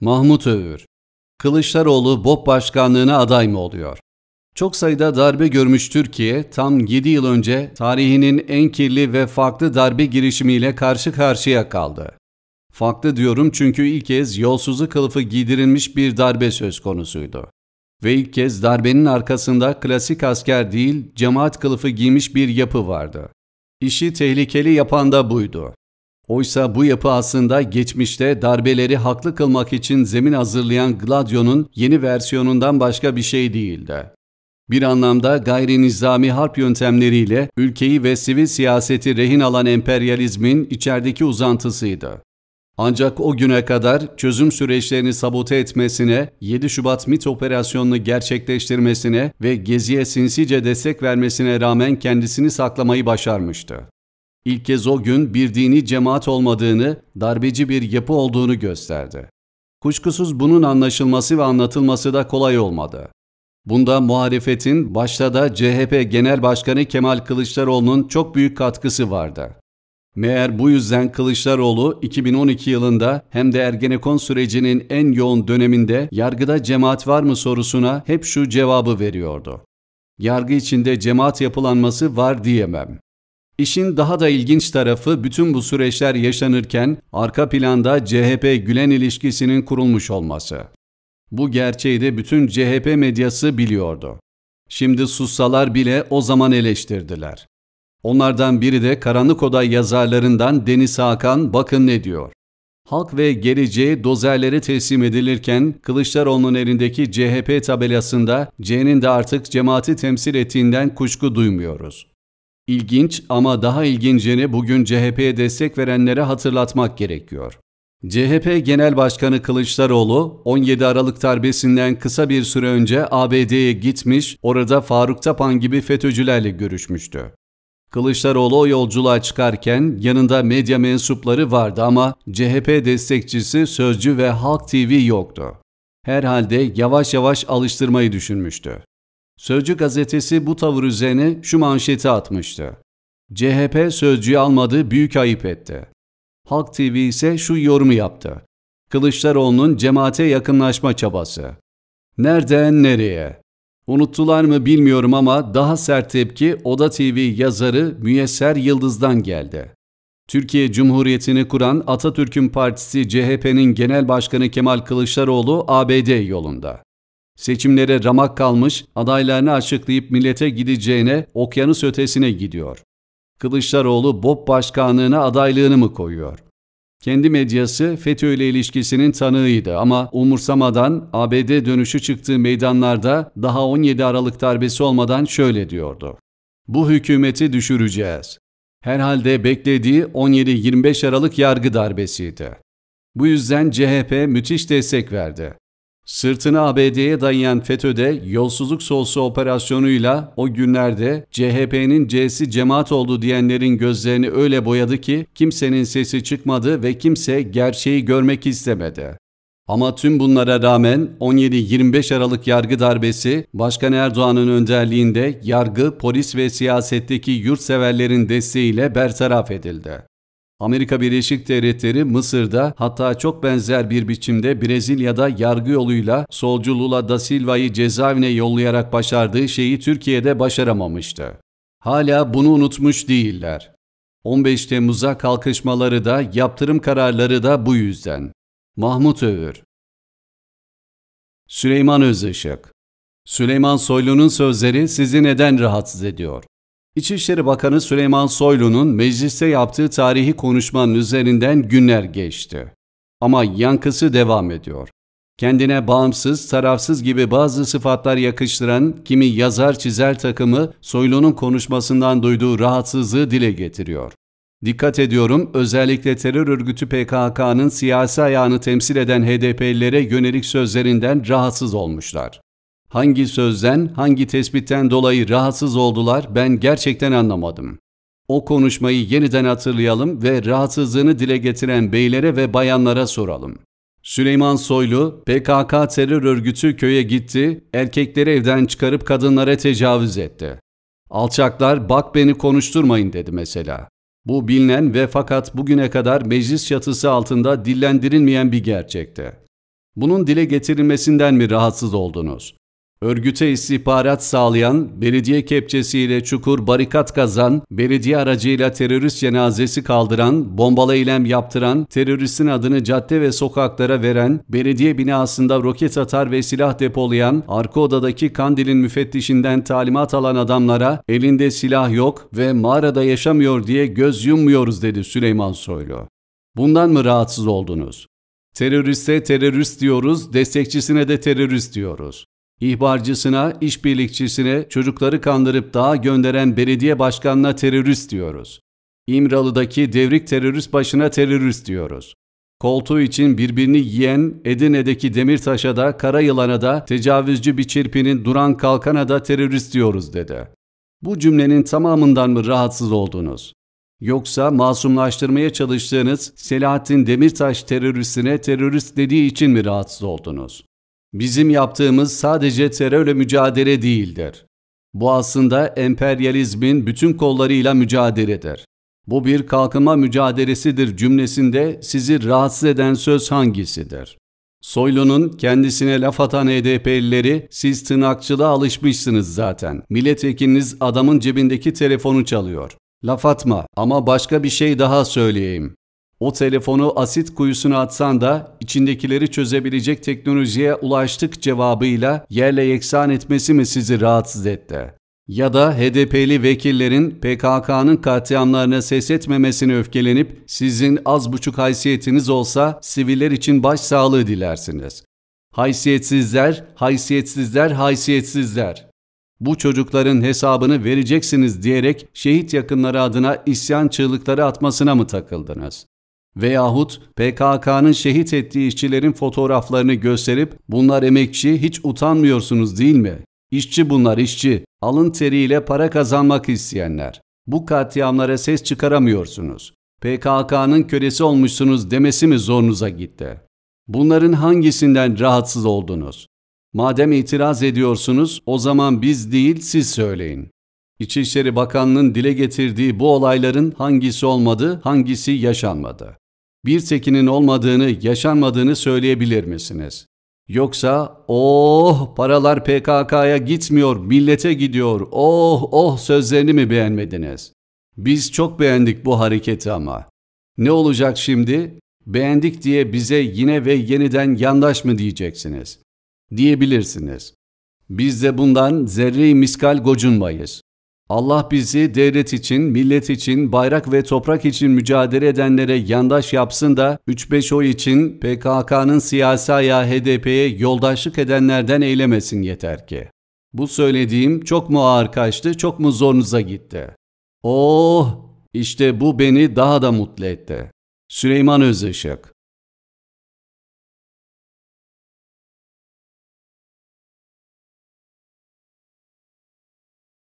Mahmut Övür Kılıçdaroğlu BOP başkanlığına aday mı oluyor? Çok sayıda darbe görmüş Türkiye, tam 7 yıl önce tarihinin en kirli ve farklı darbe girişimiyle karşı karşıya kaldı. Farklı diyorum çünkü ilk kez yolsuzu kılıfı giydirilmiş bir darbe söz konusuydu. Ve ilk kez darbenin arkasında klasik asker değil, cemaat kılıfı giymiş bir yapı vardı. İşi tehlikeli yapan da buydu. Oysa bu yapı aslında geçmişte darbeleri haklı kılmak için zemin hazırlayan Gladio'nun yeni versiyonundan başka bir şey değildi. Bir anlamda gayri nizami harp yöntemleriyle ülkeyi ve sivil siyaseti rehin alan emperyalizmin içerideki uzantısıydı. Ancak o güne kadar çözüm süreçlerini sabote etmesine, 7 Şubat MIT operasyonunu gerçekleştirmesine ve Gezi'ye sinsice destek vermesine rağmen kendisini saklamayı başarmıştı ilk kez o gün bir dini cemaat olmadığını, darbeci bir yapı olduğunu gösterdi. Kuşkusuz bunun anlaşılması ve anlatılması da kolay olmadı. Bunda muhalefetin başta da CHP Genel Başkanı Kemal Kılıçdaroğlu'nun çok büyük katkısı vardı. Meğer bu yüzden Kılıçdaroğlu 2012 yılında hem de Ergenekon sürecinin en yoğun döneminde yargıda cemaat var mı sorusuna hep şu cevabı veriyordu. Yargı içinde cemaat yapılanması var diyemem. İşin daha da ilginç tarafı bütün bu süreçler yaşanırken arka planda CHP-Gülen ilişkisinin kurulmuş olması. Bu gerçeği de bütün CHP medyası biliyordu. Şimdi sussalar bile o zaman eleştirdiler. Onlardan biri de Karanlık Oda yazarlarından Deniz Hakan bakın ne diyor. Halk ve geleceği dozerlere teslim edilirken Kılıçdaroğlu'nun elindeki CHP tabelasında C'nin de artık cemaati temsil ettiğinden kuşku duymuyoruz. İlginç ama daha ilgincini bugün CHP'ye destek verenlere hatırlatmak gerekiyor. CHP Genel Başkanı Kılıçdaroğlu 17 Aralık darbesinden kısa bir süre önce ABD'ye gitmiş, orada Faruk Tapan gibi FETÖ'cülerle görüşmüştü. Kılıçdaroğlu o yolculuğa çıkarken yanında medya mensupları vardı ama CHP destekçisi Sözcü ve Halk TV yoktu. Herhalde yavaş yavaş alıştırmayı düşünmüştü. Sözcü gazetesi bu tavır üzerine şu manşeti atmıştı. CHP sözcüyü almadı, büyük ayıp etti. Halk TV ise şu yorumu yaptı. Kılıçdaroğlu'nun cemaate yakınlaşma çabası. Nereden nereye? Unuttular mı bilmiyorum ama daha sert tepki Oda TV yazarı Müyesser Yıldız'dan geldi. Türkiye Cumhuriyeti'ni kuran Atatürk'ün partisi CHP'nin genel başkanı Kemal Kılıçdaroğlu ABD yolunda. Seçimlere ramak kalmış, adaylarını açıklayıp millete gideceğine okyanus ötesine gidiyor. Kılıçdaroğlu BOP başkanlığına adaylığını mı koyuyor? Kendi medyası FETÖ ile ilişkisinin tanığıydı ama umursamadan ABD dönüşü çıktığı meydanlarda daha 17 Aralık darbesi olmadan şöyle diyordu. Bu hükümeti düşüreceğiz. Herhalde beklediği 17-25 Aralık yargı darbesiydi. Bu yüzden CHP müthiş destek verdi. Sırtını ABD'ye dayayan FETÖ'de yolsuzluk solsu operasyonuyla o günlerde CHP'nin C'si cemaat oldu diyenlerin gözlerini öyle boyadı ki kimsenin sesi çıkmadı ve kimse gerçeği görmek istemedi. Ama tüm bunlara rağmen 17-25 Aralık yargı darbesi Başkan Erdoğan'ın önderliğinde yargı, polis ve siyasetteki yurtseverlerin desteğiyle bertaraf edildi. Amerika Birleşik Devletleri Mısır'da hatta çok benzer bir biçimde Brezilya'da yargı yoluyla solcu Lula da Silva'yı cezaevine yollayarak başardığı şeyi Türkiye'de başaramamıştı. Hala bunu unutmuş değiller. 15 Temmuz'a kalkışmaları da yaptırım kararları da bu yüzden. Mahmut Övür Süleyman Özışık Süleyman Soylu'nun sözleri sizi neden rahatsız ediyor? İçişleri Bakanı Süleyman Soylu'nun mecliste yaptığı tarihi konuşmanın üzerinden günler geçti. Ama yankısı devam ediyor. Kendine bağımsız, tarafsız gibi bazı sıfatlar yakıştıran kimi yazar çizer takımı Soylu'nun konuşmasından duyduğu rahatsızlığı dile getiriyor. Dikkat ediyorum özellikle terör örgütü PKK'nın siyasi ayağını temsil eden HDP'lilere yönelik sözlerinden rahatsız olmuşlar. Hangi sözden, hangi tespitten dolayı rahatsız oldular ben gerçekten anlamadım. O konuşmayı yeniden hatırlayalım ve rahatsızlığını dile getiren beylere ve bayanlara soralım. Süleyman Soylu, PKK terör örgütü köye gitti, erkekleri evden çıkarıp kadınlara tecavüz etti. Alçaklar bak beni konuşturmayın dedi mesela. Bu bilinen ve fakat bugüne kadar meclis çatısı altında dillendirilmeyen bir gerçekti. Bunun dile getirilmesinden mi rahatsız oldunuz? Örgüte istihbarat sağlayan, belediye kepçesiyle çukur barikat kazan, belediye aracıyla terörist cenazesi kaldıran, bombalı eylem yaptıran, teröristin adını cadde ve sokaklara veren, belediye binasında roket atar ve silah depolayan, arka odadaki kandilin müfettişinden talimat alan adamlara elinde silah yok ve mağarada yaşamıyor diye göz yummuyoruz dedi Süleyman Soylu. Bundan mı rahatsız oldunuz? Teröriste terörist diyoruz, destekçisine de terörist diyoruz. İhbarcısına, işbirlikçisine, çocukları kandırıp dağa gönderen belediye başkanına terörist diyoruz. İmralı'daki devrik terörist başına terörist diyoruz. Koltuğu için birbirini yiyen Edirne'deki Demirtaş'a da Kara Yılan'a da tecavüzcü bir çirpinin Duran Kalkan'a da terörist diyoruz dedi. Bu cümlenin tamamından mı rahatsız oldunuz? Yoksa masumlaştırmaya çalıştığınız Selahattin Demirtaş teröristine terörist dediği için mi rahatsız oldunuz? Bizim yaptığımız sadece terörle mücadele değildir. Bu aslında emperyalizmin bütün kollarıyla mücadeledir. Bu bir kalkınma mücadelesidir cümlesinde sizi rahatsız eden söz hangisidir? Soylu'nun kendisine laf atan HDP'lileri siz tırnakçılığa alışmışsınız zaten. Milletvekiliniz adamın cebindeki telefonu çalıyor. Laf atma ama başka bir şey daha söyleyeyim. O telefonu asit kuyusuna atsan da içindekileri çözebilecek teknolojiye ulaştık cevabıyla yerle yeksan etmesi mi sizi rahatsız etti? Ya da HDP'li vekillerin PKK'nın katliamlarına ses etmemesini öfkelenip sizin az buçuk haysiyetiniz olsa siviller için başsağlığı dilersiniz. Haysiyetsizler, haysiyetsizler, haysiyetsizler. Bu çocukların hesabını vereceksiniz diyerek şehit yakınları adına isyan çığlıkları atmasına mı takıldınız? veyahut PKK'nın şehit ettiği işçilerin fotoğraflarını gösterip bunlar emekçi hiç utanmıyorsunuz değil mi? İşçi bunlar işçi, alın teriyle para kazanmak isteyenler. Bu katliamlara ses çıkaramıyorsunuz. PKK'nın kölesi olmuşsunuz demesi mi zorunuza gitti? Bunların hangisinden rahatsız oldunuz? Madem itiraz ediyorsunuz o zaman biz değil siz söyleyin. İçişleri Bakanlığı'nın dile getirdiği bu olayların hangisi olmadı, hangisi yaşanmadı? bir tekinin olmadığını, yaşanmadığını söyleyebilir misiniz? Yoksa oh paralar PKK'ya gitmiyor, millete gidiyor, oh oh sözlerini mi beğenmediniz? Biz çok beğendik bu hareketi ama. Ne olacak şimdi? Beğendik diye bize yine ve yeniden yandaş mı diyeceksiniz? Diyebilirsiniz. Biz de bundan zerre miskal gocunmayız. Allah bizi devlet için, millet için, bayrak ve toprak için mücadele edenlere yandaş yapsın da 3-5 oy için PKK'nın siyasi ayağı HDP'ye yoldaşlık edenlerden eylemesin yeter ki. Bu söylediğim çok mu ağır kaçtı, çok mu zorunuza gitti? Oh! işte bu beni daha da mutlu etti. Süleyman Özışık